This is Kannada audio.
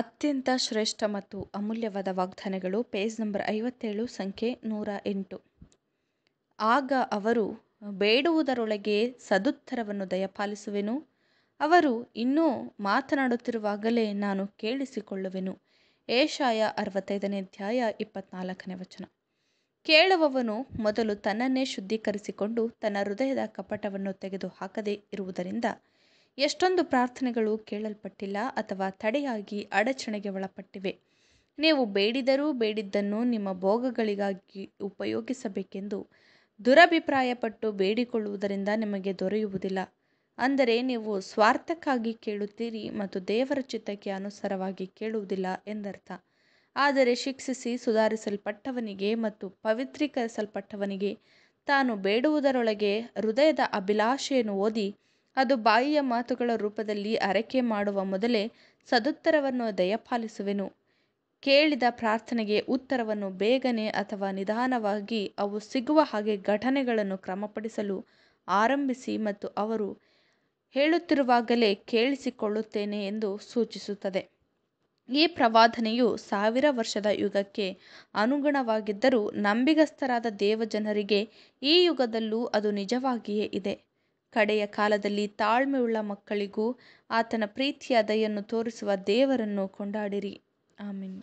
ಅತ್ಯಂತ ಶ್ರೇಷ್ಠ ಮತ್ತು ಅಮೂಲ್ಯವಾದ ವಾಗ್ದಾನಗಳು ಪೇಜ್ ನಂಬರ್ ಐವತ್ತೇಳು ಸಂಖ್ಯೆ ನೂರ ಎಂಟು ಆಗ ಅವರು ಬೇಡುವುದರೊಳಗೆ ಸದುತ್ತರವನ್ನು ದಯಪಾಲಿಸುವೆನು ಅವರು ಇನ್ನೂ ಮಾತನಾಡುತ್ತಿರುವಾಗಲೇ ನಾನು ಕೇಳಿಸಿಕೊಳ್ಳುವೆನು ಏಷಾಯ ಅರವತ್ತೈದನೇ ಅಧ್ಯಾಯ ಇಪ್ಪತ್ನಾಲ್ಕನೇ ವಚನ ಕೇಳುವವನು ಮೊದಲು ತನ್ನನ್ನೇ ಶುದ್ಧೀಕರಿಸಿಕೊಂಡು ತನ್ನ ಹೃದಯದ ಕಪಟವನ್ನು ತೆಗೆದು ಹಾಕದೇ ಇರುವುದರಿಂದ ಎಷ್ಟೊಂದು ಪ್ರಾರ್ಥನೆಗಳು ಕೇಳಲ್ಪಟ್ಟಿಲ್ಲ ಅಥವಾ ತಡೆಯಾಗಿ ಅಡಚಣೆಗೆ ಒಳಪಟ್ಟಿವೆ ನೀವು ಬೇಡಿದರೂ ಬೇಡಿದ್ದನ್ನು ನಿಮ್ಮ ಭೋಗಗಳಿಗಾಗಿ ಉಪಯೋಗಿಸಬೇಕೆಂದು ದುರಭಿಪ್ರಾಯಪಟ್ಟು ಬೇಡಿಕೊಳ್ಳುವುದರಿಂದ ನಿಮಗೆ ದೊರೆಯುವುದಿಲ್ಲ ಅಂದರೆ ನೀವು ಸ್ವಾರ್ಥಕ್ಕಾಗಿ ಕೇಳುತ್ತೀರಿ ಮತ್ತು ದೇವರ ಚಿತ್ತಕ್ಕೆ ಅನುಸಾರವಾಗಿ ಕೇಳುವುದಿಲ್ಲ ಎಂದರ್ಥ ಆದರೆ ಶಿಕ್ಷಿಸಿ ಸುಧಾರಿಸಲ್ಪಟ್ಟವನಿಗೆ ಮತ್ತು ಪವಿತ್ರೀಕರಿಸಲ್ಪಟ್ಟವನಿಗೆ ತಾನು ಬೇಡುವುದರೊಳಗೆ ಹೃದಯದ ಅಭಿಲಾಷೆಯನ್ನು ಓದಿ ಅದು ಬಾಯಿಯ ಮಾತುಗಳ ರೂಪದಲ್ಲಿ ಅರಕೆ ಮಾಡುವ ಮೊದಲೇ ಸದುತ್ತರವನ್ನು ದಯಪಾಲಿಸುವೆನು ಕೇಳಿದ ಪ್ರಾರ್ಥನೆಗೆ ಉತ್ತರವನ್ನು ಬೇಗನೆ ಅಥವಾ ನಿಧಾನವಾಗಿ ಅವು ಸಿಗುವ ಹಾಗೆ ಘಟನೆಗಳನ್ನು ಕ್ರಮಪಡಿಸಲು ಆರಂಭಿಸಿ ಮತ್ತು ಅವರು ಹೇಳುತ್ತಿರುವಾಗಲೇ ಕೇಳಿಸಿಕೊಳ್ಳುತ್ತೇನೆ ಎಂದು ಸೂಚಿಸುತ್ತದೆ ಈ ಪ್ರವಾದನೆಯು ಸಾವಿರ ವರ್ಷದ ಯುಗಕ್ಕೆ ಅನುಗುಣವಾಗಿದ್ದರೂ ನಂಬಿಗಸ್ತರಾದ ದೇವಜನರಿಗೆ ಈ ಯುಗದಲ್ಲೂ ಅದು ನಿಜವಾಗಿಯೇ ಇದೆ ಕಡೆಯ ಕಾಲದಲ್ಲಿ ತಾಳ್ಮೆಯುಳ್ಳ ಮಕ್ಕಳಿಗೂ ಆತನ ಪ್ರೀತಿಯ ದಯೆಯನ್ನು ತೋರಿಸುವ ದೇವರನ್ನು ಕೊಂಡಾಡಿರಿ ಆಮೆನ್